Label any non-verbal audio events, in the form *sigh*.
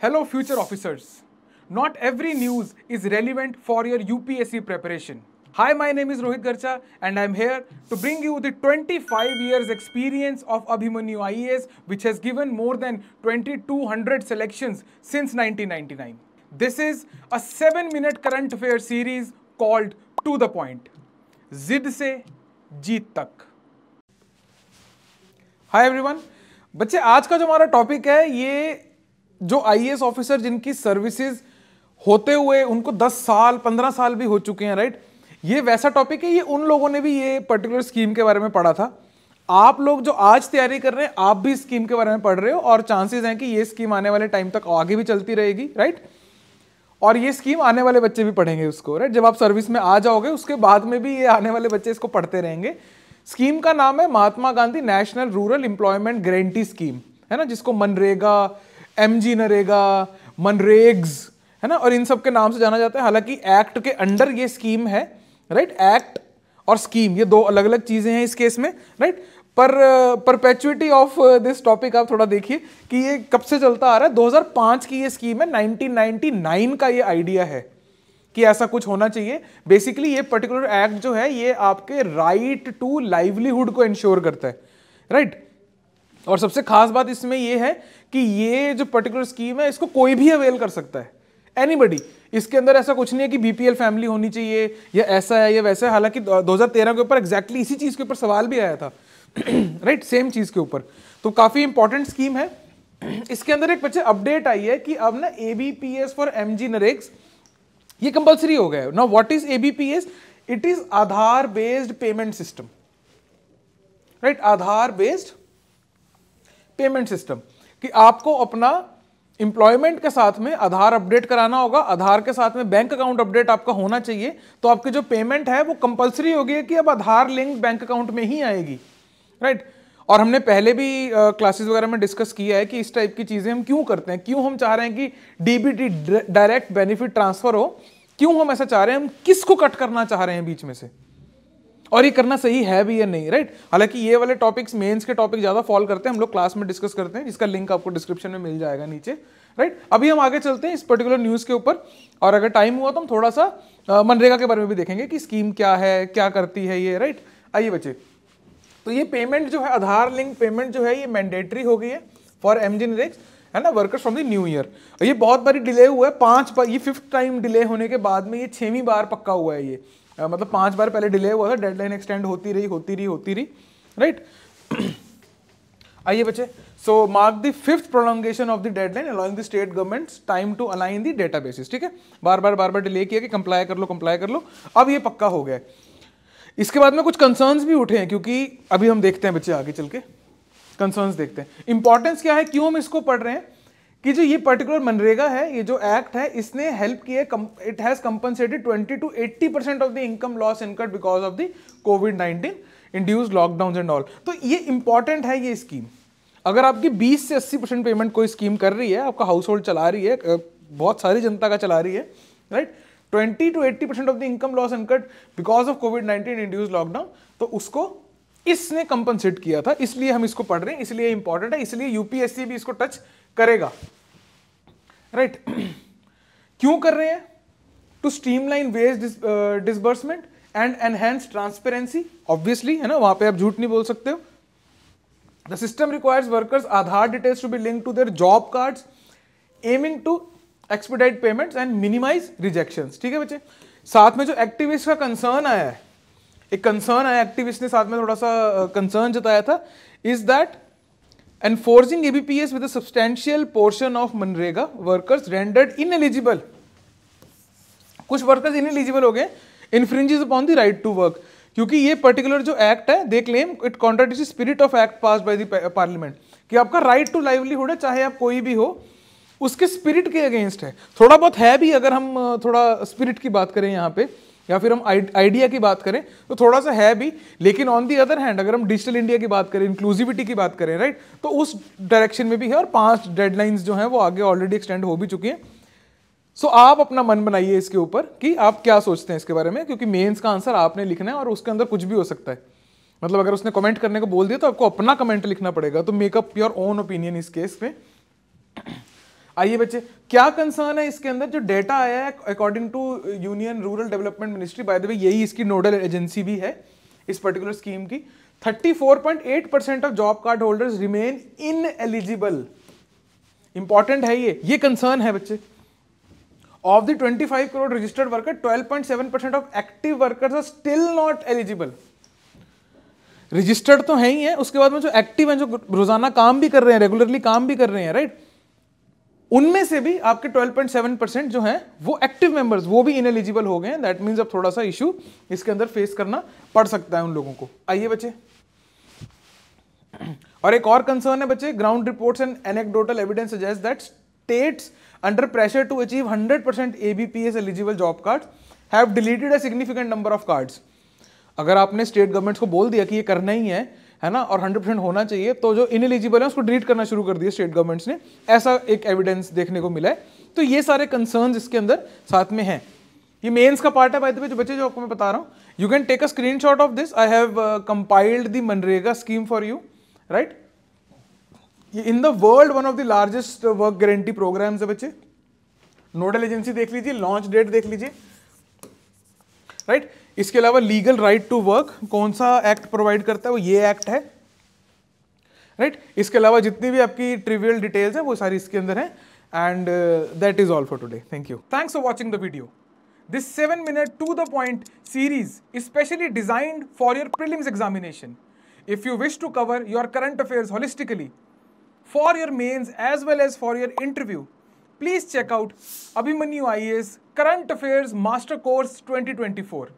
Hello future officers. Not every news is relevant for your UPSC preparation. Hi, my name is Rohit Garcha and I'm here to bring you the 25 years experience of Abhimanyu IAS which has given more than 2200 selections since 1999. This is a 7 minute current affair series called To the Point. जिद से जीत तक hi everyone बच्चे आज का जो हमारा topic है ये जो आईएएस ऑफिसर जिनकी सर्विसेज होते हुए उनको 10 साल 15 साल भी हो चुके हैं राइट ये वैसा टॉपिक है ये उन लोगों ने भी ये पर्टिकुलर स्कीम के बारे में पढ़ा था आप लोग जो आज तैयारी कर रहे हैं आप भी स्कीम के बारे में पढ़ रहे हो और चांसेस हैं कि ये स्कीम आने वाले टाइम तक आगे भी चलती रहेगी राइट और ये स्कीम आने वाले बच्चे भी पढ़ेंगे उसको राइट जब आप सर्विस में आ जाओगे उसके बाद में भी ये आने वाले बच्चे इसको पढ़ते रहेंगे स्कीम का नाम है Mahatma Gandhi national rural employment guarantee scheme है ना जिसको मनरेगा एम जी नरेगा मनरेग्स है ना और इन सब के नाम से जाना जाता है हालांकि एक्ट के अंडर ये स्कीम है राइट एक्ट और स्कीम ये दो अलग अलग चीज़ें हैं इस केस में राइट पर परपेचुटी ऑफ दिस टॉपिक आप थोड़ा देखिए कि ये कब से चलता आ रहा है 2005 की ये स्कीम है 1999 का ये आइडिया है कि ऐसा कुछ होना चाहिए बेसिकली ये पर्टिकुलर एक्ट जो है ये आपके राइट टू लाइवलीहुड को इंश्योर करता है राइट right? और सबसे खास बात इसमें यह है कि ये जो पर्टिकुलर स्कीम है इसको कोई भी अवेल कर सकता है एनीबडी इसके अंदर ऐसा कुछ नहीं है कि बीपीएल फैमिली होनी चाहिए या ऐसा है या वैसा है हालांकि 2013 के ऊपर एग्जैक्टली इसी चीज़ के ऊपर सवाल भी आया था राइट *clears throat* सेम चीज़ के ऊपर तो काफ़ी इंपॉर्टेंट स्कीम है *clears throat* इसके अंदर एक बच्चे अपडेट आई है कि अब ना ABPS for M G NREGS ये कंपल्सरी हो गया है ना what is ABPS it is Aadhaar based payment system right Aadhaar based payment system कि आपको अपना एम्प्लॉयमेंट के साथ में आधार अपडेट कराना होगा आधार के साथ में बैंक अकाउंट अपडेट आपका होना चाहिए तो आपकी जो पेमेंट है वो कंपलसरी होगी कि अब आधार लिंक बैंक अकाउंट में ही आएगी राइट right? और हमने पहले भी क्लासेस वगैरह में डिस्कस किया है कि इस टाइप की चीज़ें हम क्यों करते हैं क्यों हम चाह रहे हैं कि डीबीटी डायरेक्ट बेनिफिट ट्रांसफर हो क्यों हम ऐसा चाह रहे हैं हम किसको कट करना चाह रहे हैं बीच में से और ये करना सही है भी या नहीं राइट हालांकि ये वाले टॉपिक्स मेंस के टॉपिक ज़्यादा फॉल करते हैं हम लोग क्लास में डिस्कस करते हैं जिसका लिंक आपको डिस्क्रिप्शन में मिल जाएगा नीचे राइट अभी हम आगे चलते हैं इस पर्टिकुलर न्यूज़ के ऊपर और अगर टाइम हुआ तो हम थोड़ा सा मनरेगा के बारे में भी देखेंगे कि स्कीम क्या है क्या करती है ये राइट आइए बच्चे तो ये पेमेंट जो है आधार लिंक पेमेंट जो है ये मैंडेटरी हो गई है फॉर एम जी है ना workers from the new year ये बहुत बारी डिले हुआ है पांच बार ये फिफ्थ टाइम डिले होने के बाद में ये छवीं बार पक्का हुआ है ये मतलब पांच बार पहले डिले हुआ था डेडलाइन एक्सटेंड होती रही होती रही होती रही राइट *clears throat* आइए बच्चे so mark the fifth prolongation of the deadline allowing the state governments time to align the data basis ठीक है बार बार बार बार डिले किया कि कंप्लाई कर लो कंप्लाई कर लो अब ये पक्का हो गया है इसके बाद में कुछ कंसर्न्स भी उठे हैं क्योंकि अभी हम देखते हैं बच्चे आगे चल के कंसर्न्स देखते हैं इंपॉर्टेंस क्या है क्यों हम इसको पढ़ रहे हैं कि जो ये पर्टिकुलर मनरेगा है ये जो एक्ट है इसने हेल्प किया है it has compensated 20 to 80 percent of the income loss incurred because of the COVID 19 induced lockdown and all तो ये इंपॉर्टेंट है ये स्कीम अगर आपकी 20 से 80 परसेंट पेमेंट कोई स्कीम कर रही है आपका हाउस होल्ड चला रही है बहुत सारी जनता का चला रही है right twenty to eighty percent of the income loss incurred because of Covid nineteen induced lockdown तो उसको इसने कंपनसेट किया था इसलिए हम इसको पढ़ रहे हैं इसलिए इंपॉर्टेंट है इसलिए यूपीएससी भी इसको टच करेगा राइट right. *clears throat* क्यों कर रहे हैं to streamline wage disbursement and enhance transparency obviously है ना वहां पे आप झूठ नहीं बोल सकते हो the system requires workers Aadhaar details to be link to their job cards aiming to expedite payments and minimize rejection ठीक है बच्चे साथ में जो एक्टिविस्ट का कंसर्न आया है एक कंसर्न आया एक्टिविस्ट ने साथ में थोड़ा सा कंसर्न uh, जताया था is that enforcing ABPS with a substantial portion of MNREGA workers rendered ineligible. कुछ वर्कर्स इन एलिजिबल हो गए infringes upon the right to work क्योंकि ये पर्टिकुलर जो एक्ट है they claim it contradict spirit of act pass by the parliament कि आपका right to livelihood है चाहे आप कोई भी हो उसके स्पिरिट के अगेंस्ट है थोड़ा बहुत है भी अगर हम थोड़ा स्पिरिट की बात करें यहाँ पे या फिर हम आइडिया की बात करें तो थोड़ा सा है भी लेकिन ऑन दी अदर हैंड अगर हम डिजिटल इंडिया की बात करें इंक्लूसिविटी की बात करें राइट तो उस डायरेक्शन में भी है और पांच डेडलाइंस जो हैं वो आगे ऑलरेडी एक्सटेंड हो भी चुकी हैं सो so, आप अपना मन बनाइए इसके ऊपर कि आप क्या सोचते हैं इसके बारे में क्योंकि मेन्स का आंसर आपने लिखना है और उसके अंदर कुछ भी हो सकता है मतलब अगर उसने कमेंट करने को बोल दिया तो आपको अपना कमेंट लिखना पड़ेगा तो मेकअप योर ओन ओपिनियन इस केस में आइए बच्चे क्या कंसर्न है इसके अंदर जो डेटा आया है according to union rural development ministry by the way यही इसकी नोडल एजेंसी भी है इस पर्टिकुलर स्कीम की 34.8 percent of job card holders remain ineligible important है ये ये कंसर्न है बच्चे of the 25 crore registered worker 12.7 percent of active workers are still not eligible registered तो है ही है उसके बाद में जो एक्टिव हैं जो रोजाना काम भी कर रहे हैं रेगुलरली काम भी कर रहे हैं राइट right? उनमें से भी आपके 12.7 परसेंट जो हैं वो एक्टिव मेंबर्स वो भी इनएलिजिबल हो गए हैं दैट मींस अब थोड़ा सा इशू इसके अंदर फेस करना पड़ सकता है उन लोगों को आइए बच्चे और एक और कंसर्न है बच्चे ground reports and anecdotal evidence suggest that states under pressure to achieve 100 percent ABPS eligible job card have deleted a significant number of cards अगर आपने स्टेट गवर्नमेंट्स को बोल दिया कि ये करना ही है है ना और 100 परसेंट होना चाहिए तो जो इनएलिजिबल है उसको डिलीट करना शुरू कर दिया स्टेट गवर्नमेंट्स ने ऐसा एक एविडेंस देखने को मिला है तो ये सारे कंसर्न इसके अंदर साथ में हैं ये मेंस का पार्ट है बाय द वे जो बच्चे जो आपको मैं बता रहा हूँ you can take a screen of this I have compiled the MNREGA scheme for you right in the world one of the largest work guarantee program है बच्चे नोडल एजेंसी देख लीजिए लॉन्च डेट देख लीजिए राइट right? इसके अलावा legal right to work कौन सा एक्ट प्रोवाइड करता है वो ये एक्ट है राइट right? इसके अलावा जितनी भी आपकी ट्रिवियल डिटेल्स हैं वो सारी इसके अंदर हैं and that is all for today thank you thanks for watching the video this seven minute to the point series specially designed for your prelims examination if you wish to cover your current affair holistically for your mains as well as for your interview please check out Abhimanyu IAS current affair master course twenty twenty four